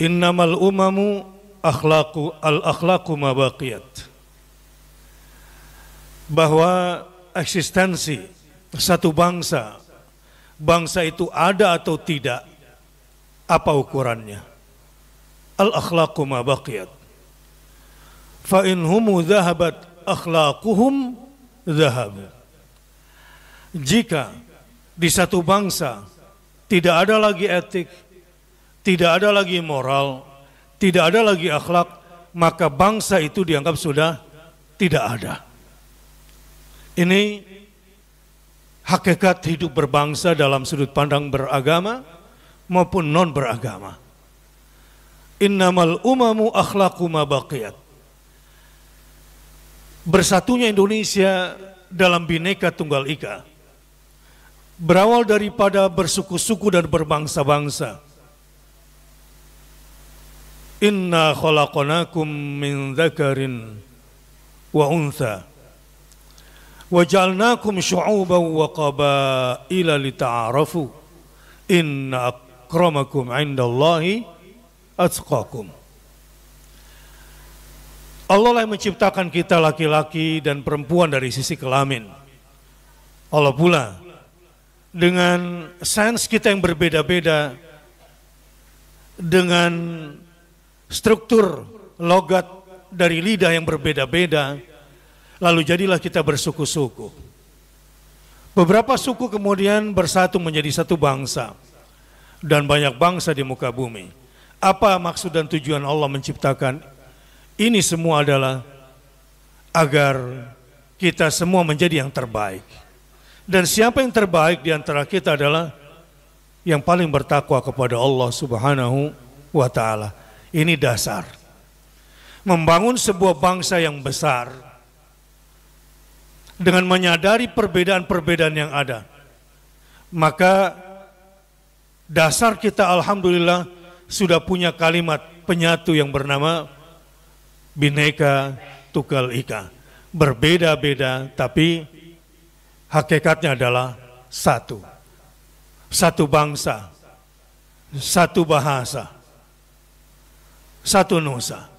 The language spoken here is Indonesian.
Innamal umamu akhlaku al akhlaku mabaqiyat. Bahwa eksistensi satu bangsa, bangsa itu ada atau tidak, apa ukurannya? Al akhlaku mabaqiyat. Fa in humu dhahabat akhlaquhum Jika di satu bangsa tidak ada lagi etik, tidak ada lagi moral, tidak ada lagi akhlak, maka bangsa itu dianggap sudah tidak ada. Ini hakikat hidup berbangsa dalam sudut pandang beragama maupun non beragama. Innamal umamu akhlaku mabakiyat. Bersatunya Indonesia dalam bineka tunggal ika berawal daripada bersuku-suku dan berbangsa-bangsa Inna khalaqnakum min dzakarin wa untha wa ja'alnakum syu'uban wa qabaila lita'arafu inna akramakum 'indallahi atqakum Allah lah yang menciptakan kita laki-laki dan perempuan dari sisi kelamin Allah pula dengan sains kita yang berbeda-beda dengan struktur logat dari lidah yang berbeda-beda, lalu jadilah kita bersuku-suku. Beberapa suku kemudian bersatu menjadi satu bangsa, dan banyak bangsa di muka bumi. Apa maksud dan tujuan Allah menciptakan? Ini semua adalah agar kita semua menjadi yang terbaik. Dan siapa yang terbaik di antara kita adalah yang paling bertakwa kepada Allah Subhanahu wa taala. Ini dasar. Membangun sebuah bangsa yang besar dengan menyadari perbedaan-perbedaan yang ada. Maka dasar kita alhamdulillah sudah punya kalimat penyatu yang bernama bineka Tukal ika. Berbeda-beda tapi hakikatnya adalah satu. Satu bangsa, satu bahasa satu nusa.